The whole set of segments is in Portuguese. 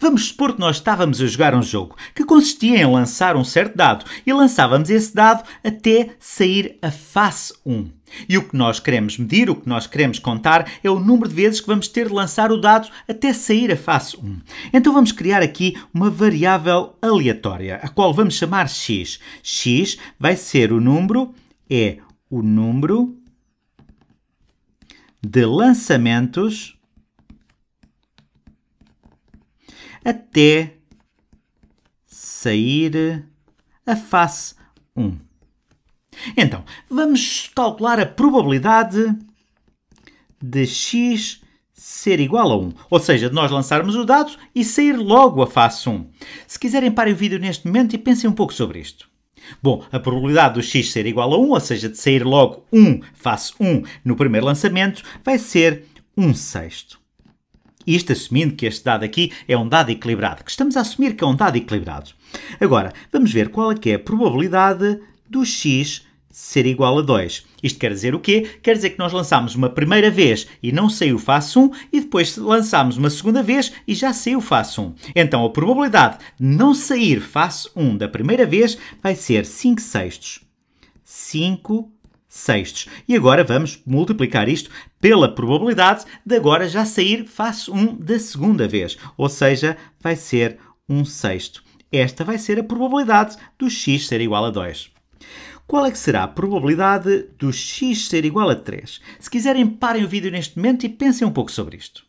Vamos supor que nós estávamos a jogar um jogo que consistia em lançar um certo dado e lançávamos esse dado até sair a face 1. E o que nós queremos medir, o que nós queremos contar, é o número de vezes que vamos ter de lançar o dado até sair a face 1. Então vamos criar aqui uma variável aleatória, a qual vamos chamar x. x vai ser o número, é o número de lançamentos até sair a face 1. Então, vamos calcular a probabilidade de x ser igual a 1. Ou seja, de nós lançarmos o dado e sair logo a face 1. Se quiserem, parem o vídeo neste momento e pensem um pouco sobre isto. Bom, a probabilidade do x ser igual a 1, ou seja, de sair logo 1 face 1 no primeiro lançamento, vai ser 1 sexto. Isto assumindo que este dado aqui é um dado equilibrado, que estamos a assumir que é um dado equilibrado. Agora, vamos ver qual é que é a probabilidade do x ser igual a 2. Isto quer dizer o quê? Quer dizer que nós lançámos uma primeira vez e não saiu face 1 e depois lançámos uma segunda vez e já saiu face 1. Então a probabilidade de não sair face 1 da primeira vez vai ser 5 sextos. 5 sextos. E agora vamos multiplicar isto pela probabilidade de agora já sair face 1 da segunda vez, ou seja, vai ser 1 sexto. Esta vai ser a probabilidade do x ser igual a 2. Qual é que será a probabilidade do x ser igual a 3? Se quiserem, parem o vídeo neste momento e pensem um pouco sobre isto.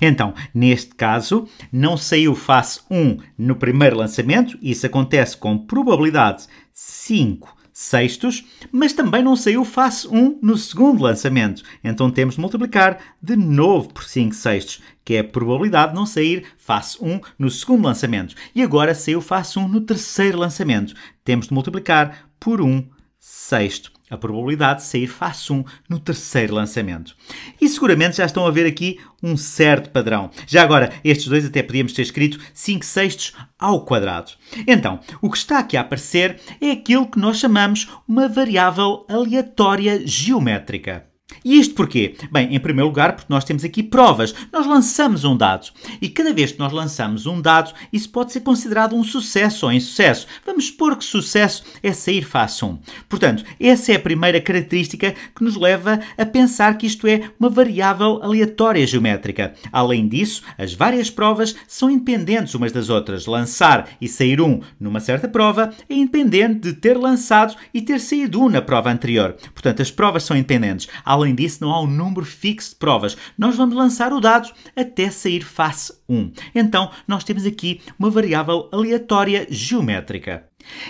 Então, neste caso, não saiu face 1 no primeiro lançamento, isso acontece com probabilidade 5 sextos, mas também não saiu face 1 no segundo lançamento. Então temos de multiplicar de novo por 5 sextos, que é a probabilidade de não sair face 1 no segundo lançamento. E agora saiu face 1 no terceiro lançamento. Temos de multiplicar por 1 sexto a probabilidade de sair face 1 no terceiro lançamento. E seguramente já estão a ver aqui um certo padrão. Já agora, estes dois até podíamos ter escrito 5 sextos ao quadrado. Então, o que está aqui a aparecer é aquilo que nós chamamos uma variável aleatória geométrica. E isto porquê? Bem, em primeiro lugar, porque nós temos aqui provas. Nós lançamos um dado. E cada vez que nós lançamos um dado, isso pode ser considerado um sucesso ou insucesso. Vamos supor que sucesso é sair face 1. Portanto, essa é a primeira característica que nos leva a pensar que isto é uma variável aleatória geométrica. Além disso, as várias provas são independentes umas das outras. Lançar e sair um numa certa prova é independente de ter lançado e ter saído um na prova anterior. Portanto, as provas são independentes. Além Além disso, não há um número fixo de provas. Nós vamos lançar o dado até sair face 1. Então, nós temos aqui uma variável aleatória geométrica.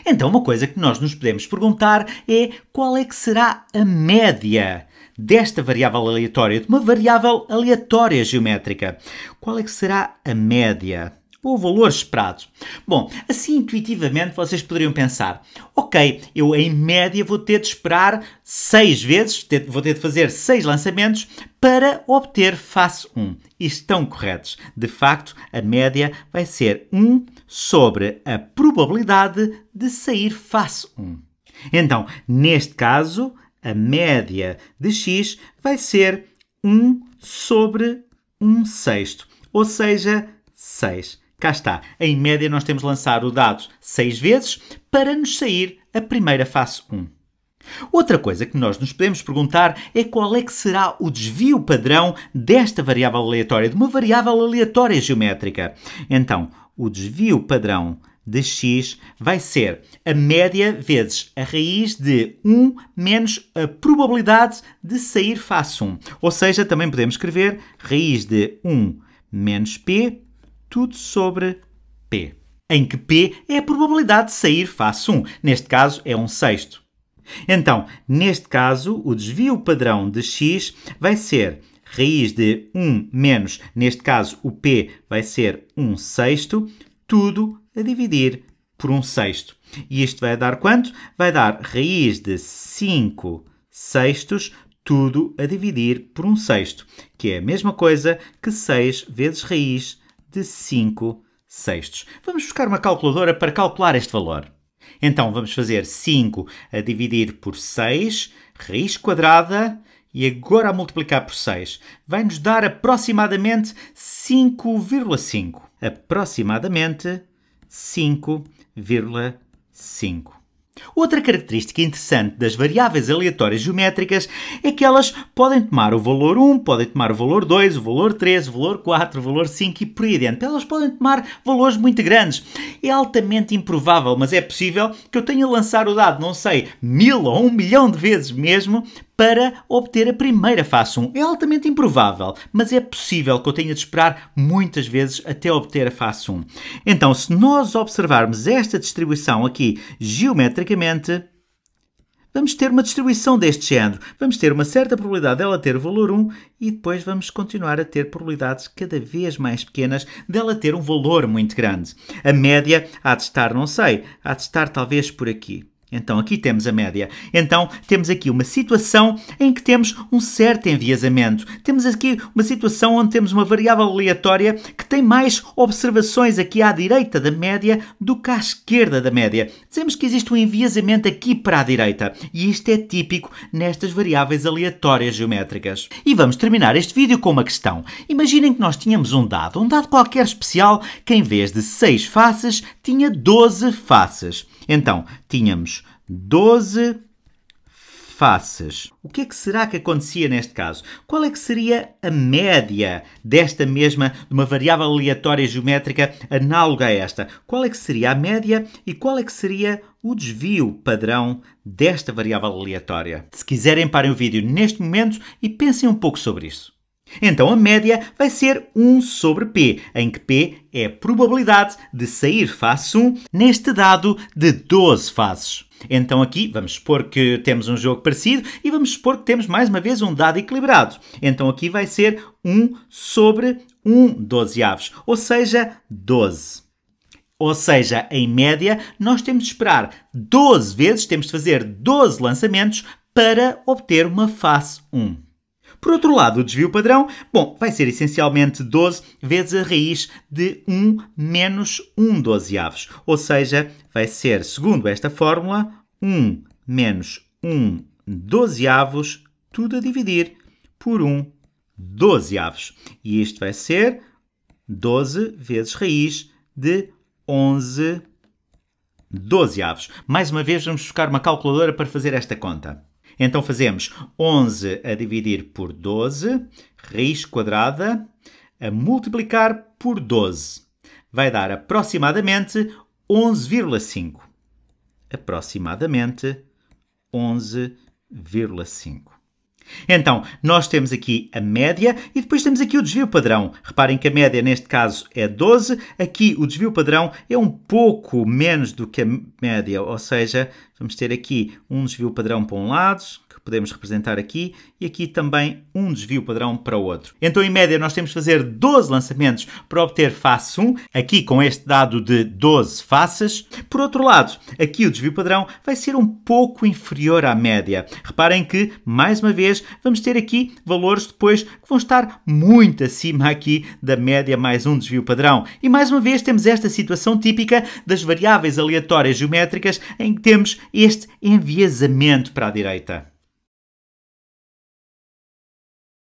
Então, uma coisa que nós nos podemos perguntar é qual é que será a média desta variável aleatória, de uma variável aleatória geométrica. Qual é que será a média? ou valores esperados? Bom, assim intuitivamente vocês poderiam pensar: ok, eu em média vou ter de esperar 6 vezes, vou ter de fazer 6 lançamentos para obter face 1. E estão corretos. De facto, a média vai ser 1 sobre a probabilidade de sair face 1. Então, neste caso, a média de x vai ser 1 sobre 1 sexto, ou seja, 6. Cá está. Em média, nós temos lançado lançar o dado seis vezes para nos sair a primeira face 1. Outra coisa que nós nos podemos perguntar é qual é que será o desvio padrão desta variável aleatória, de uma variável aleatória geométrica. Então, o desvio padrão de x vai ser a média vezes a raiz de 1 menos a probabilidade de sair face 1. Ou seja, também podemos escrever raiz de 1 menos p tudo sobre P, em que P é a probabilidade de sair face 1, neste caso é um sexto. Então, neste caso, o desvio padrão de x vai ser raiz de 1 menos, neste caso o p vai ser 1 sexto, tudo a dividir por 1 sexto. E isto vai dar quanto? Vai dar raiz de 5 sextos, tudo a dividir por 1 sexto, que é a mesma coisa que 6 vezes raiz de 5 sextos. Vamos buscar uma calculadora para calcular este valor. Então vamos fazer 5 a dividir por 6, raiz quadrada, e agora a multiplicar por 6. Vai-nos dar aproximadamente 5,5. Aproximadamente 5,5. Outra característica interessante das variáveis aleatórias geométricas é que elas podem tomar o valor 1, podem tomar o valor 2, o valor 3, o valor 4, o valor 5 e por aí adiante. Elas podem tomar valores muito grandes. É altamente improvável, mas é possível que eu tenha lançar o dado, não sei, mil ou um milhão de vezes mesmo, para obter a primeira face 1. É altamente improvável, mas é possível que eu tenha de esperar muitas vezes até obter a face 1. Então, se nós observarmos esta distribuição aqui geometricamente, vamos ter uma distribuição deste género. Vamos ter uma certa probabilidade dela ter valor 1 e depois vamos continuar a ter probabilidades cada vez mais pequenas dela ter um valor muito grande. A média há de estar, não sei, há de estar talvez por aqui. Então aqui temos a média. Então temos aqui uma situação em que temos um certo enviesamento. Temos aqui uma situação onde temos uma variável aleatória que tem mais observações aqui à direita da média do que à esquerda da média. Dizemos que existe um enviesamento aqui para a direita e isto é típico nestas variáveis aleatórias geométricas. E vamos terminar este vídeo com uma questão. Imaginem que nós tínhamos um dado, um dado qualquer especial que em vez de 6 faces tinha 12 faces. Então, tínhamos 12 faces. O que é que será que acontecia neste caso? Qual é que seria a média desta mesma, de uma variável aleatória geométrica análoga a esta? Qual é que seria a média e qual é que seria o desvio padrão desta variável aleatória? Se quiserem, parem o vídeo neste momento e pensem um pouco sobre isso. Então a média vai ser 1 sobre p, em que p é a probabilidade de sair face 1 neste dado de 12 fases. Então aqui vamos supor que temos um jogo parecido e vamos supor que temos mais uma vez um dado equilibrado. Então aqui vai ser 1 sobre 1 aves, ou seja, 12. Ou seja, em média, nós temos de esperar 12 vezes, temos de fazer 12 lançamentos para obter uma face 1. Por outro lado, o desvio padrão, bom, vai ser essencialmente 12 vezes a raiz de 1 menos 1 dozeavos. Ou seja, vai ser, segundo esta fórmula, 1 menos 1 dozeavos, tudo a dividir por 1 dozeavos. E isto vai ser 12 vezes raiz de 11 dozeavos. Mais uma vez, vamos buscar uma calculadora para fazer esta conta. Então fazemos 11 a dividir por 12, raiz quadrada, a multiplicar por 12. Vai dar aproximadamente 11,5. Aproximadamente 11,5. Então, nós temos aqui a média e depois temos aqui o desvio padrão. Reparem que a média neste caso é 12, aqui o desvio padrão é um pouco menos do que a média, ou seja, vamos ter aqui um desvio padrão para um lado, que podemos representar aqui e aqui também um desvio padrão para o outro. Então, em média, nós temos de fazer 12 lançamentos para obter face 1, aqui com este dado de 12 faces. Por outro lado, aqui o desvio padrão vai ser um pouco inferior à média. Reparem que, mais uma vez, vamos ter aqui valores depois que vão estar muito acima aqui da média mais um desvio padrão. E mais uma vez temos esta situação típica das variáveis aleatórias geométricas em que temos este enviesamento para a direita.